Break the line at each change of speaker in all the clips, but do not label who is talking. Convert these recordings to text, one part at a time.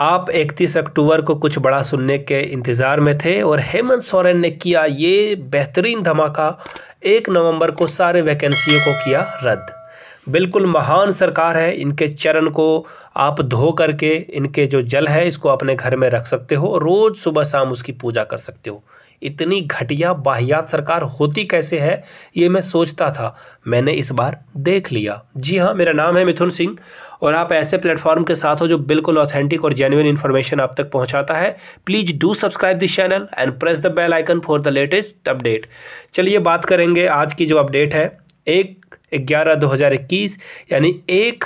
आप 31 अक्टूबर को कुछ बड़ा सुनने के इंतज़ार में थे और हेमंत सोरेन ने किया ये बेहतरीन धमाका एक नवंबर को सारे वैकेंसियों को किया रद्द बिल्कुल महान सरकार है इनके चरण को आप धो करके इनके जो जल है इसको अपने घर में रख सकते हो रोज़ सुबह शाम उसकी पूजा कर सकते हो इतनी घटिया बाहियात सरकार होती कैसे है ये मैं सोचता था मैंने इस बार देख लिया जी हाँ मेरा नाम है मिथुन सिंह और आप ऐसे प्लेटफॉर्म के साथ हो जो बिल्कुल ऑथेंटिक और जेन्यून इन्फॉर्मेशन आप तक पहुंचाता है please do subscribe this channel and press the bell icon for the latest update चलिए बात करेंगे आज की जो अपडेट है एक ग्यारह दो हज़ार इक्कीस यानी एक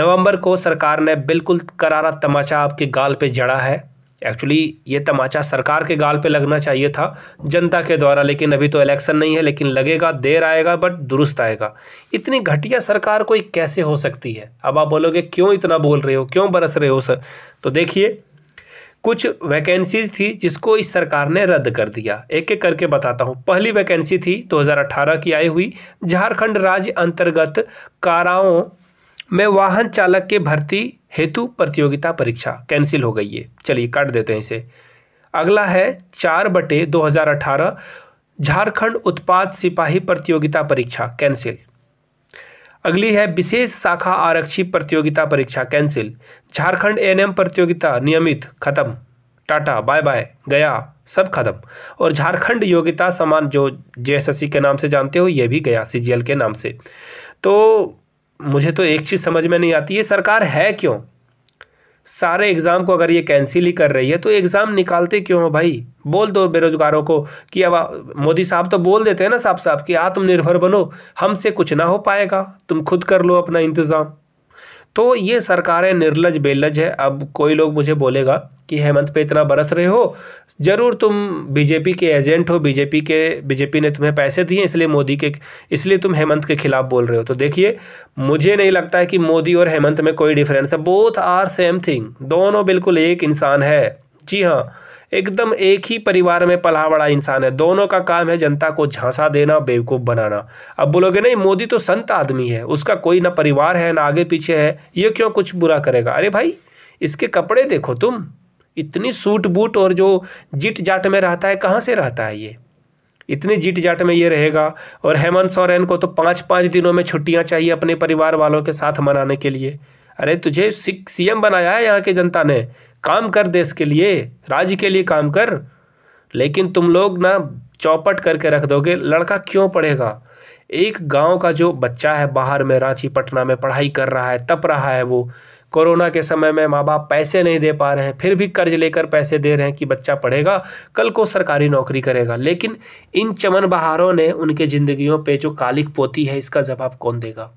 नवंबर को सरकार ने बिल्कुल करारा तमाचा आपके गाल पे जड़ा है एक्चुअली ये तमाचा सरकार के गाल पे लगना चाहिए था जनता के द्वारा लेकिन अभी तो इलेक्शन नहीं है लेकिन लगेगा देर आएगा बट दुरुस्त आएगा इतनी घटिया सरकार कोई कैसे हो सकती है अब आप बोलोगे क्यों इतना बोल रहे हो क्यों बरस रहे हो सर तो देखिए कुछ वैकेंसीज थी जिसको इस सरकार ने रद्द कर दिया एक एक करके बताता हूँ पहली वैकेंसी थी 2018 की आई हुई झारखंड राज्य अंतर्गत काराओं में वाहन चालक के भर्ती हेतु प्रतियोगिता परीक्षा कैंसिल हो गई है चलिए काट देते हैं इसे अगला है चार बटे दो झारखंड उत्पाद सिपाही प्रतियोगिता परीक्षा कैंसिल अगली है विशेष शाखा आरक्षी प्रतियोगिता परीक्षा कैंसिल झारखंड एएनएम प्रतियोगिता नियमित खत्म टाटा बाय बाय गया सब खत्म और झारखंड योग्यता समान जो जे के नाम से जानते हो ये भी गया सी के नाम से तो मुझे तो एक चीज़ समझ में नहीं आती ये सरकार है क्यों सारे एग्ज़ाम को अगर ये कैंसिल ही कर रही है तो एग्ज़ाम निकालते क्यों हो भाई बोल दो बेरोज़गारों को कि अब मोदी साहब तो बोल देते हैं ना साहब साहब कि आत्मनिर्भर बनो हमसे कुछ ना हो पाएगा तुम खुद कर लो अपना इंतज़ाम तो ये सरकारें निर्लज बेलज है अब कोई लोग मुझे बोलेगा कि हेमंत पे इतना बरस रहे हो ज़रूर तुम बीजेपी के एजेंट हो बीजेपी के बीजेपी ने तुम्हें पैसे दिए इसलिए मोदी के इसलिए तुम हेमंत के खिलाफ बोल रहे हो तो देखिए मुझे नहीं लगता है कि मोदी और हेमंत में कोई डिफरेंस है बोथ आर सेम थिंग दोनों बिल्कुल एक इंसान है जी हाँ एकदम एक ही परिवार में पला बड़ा इंसान है दोनों का काम है जनता को झांसा देना बेवकूफ़ बनाना अब बोलोगे नहीं मोदी तो संत आदमी है उसका कोई ना परिवार है ना आगे पीछे है ये क्यों कुछ बुरा करेगा अरे भाई इसके कपड़े देखो तुम इतनी सूट बूट और जो जिट जाट में रहता है कहाँ से रहता है ये इतने जीट जाट में ये रहेगा और हेमंत सोरेन को तो पाँच पाँच दिनों में छुट्टियाँ चाहिए अपने परिवार वालों के साथ मनाने के लिए अरे तुझे सीएम बनाया है यहाँ के जनता ने काम कर देश के लिए राज्य के लिए काम कर लेकिन तुम लोग ना चौपट करके रख दोगे लड़का क्यों पढ़ेगा एक गांव का जो बच्चा है बाहर में रांची पटना में पढ़ाई कर रहा है तप रहा है वो कोरोना के समय में माँ बाप पैसे नहीं दे पा रहे हैं फिर भी कर्ज लेकर पैसे दे रहे हैं कि बच्चा पढ़ेगा कल को सरकारी नौकरी करेगा लेकिन इन चमन बहारों ने उनके ज़िंदगियों पे जो कालिक पोती है इसका जवाब कौन देगा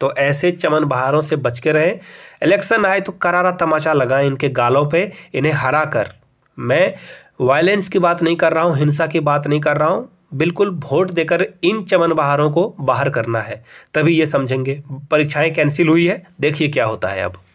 तो ऐसे चमन बहारों से बच के रहें इलेक्शन आए तो करारा तमाचा लगाएं इनके गालों पे इन्हें हरा कर मैं वायलेंस की बात नहीं कर रहा हूँ हिंसा की बात नहीं कर रहा हूँ बिल्कुल वोट देकर इन चमन बहारों को बाहर करना है तभी ये समझेंगे परीक्षाएं कैंसिल हुई है देखिए क्या होता है अब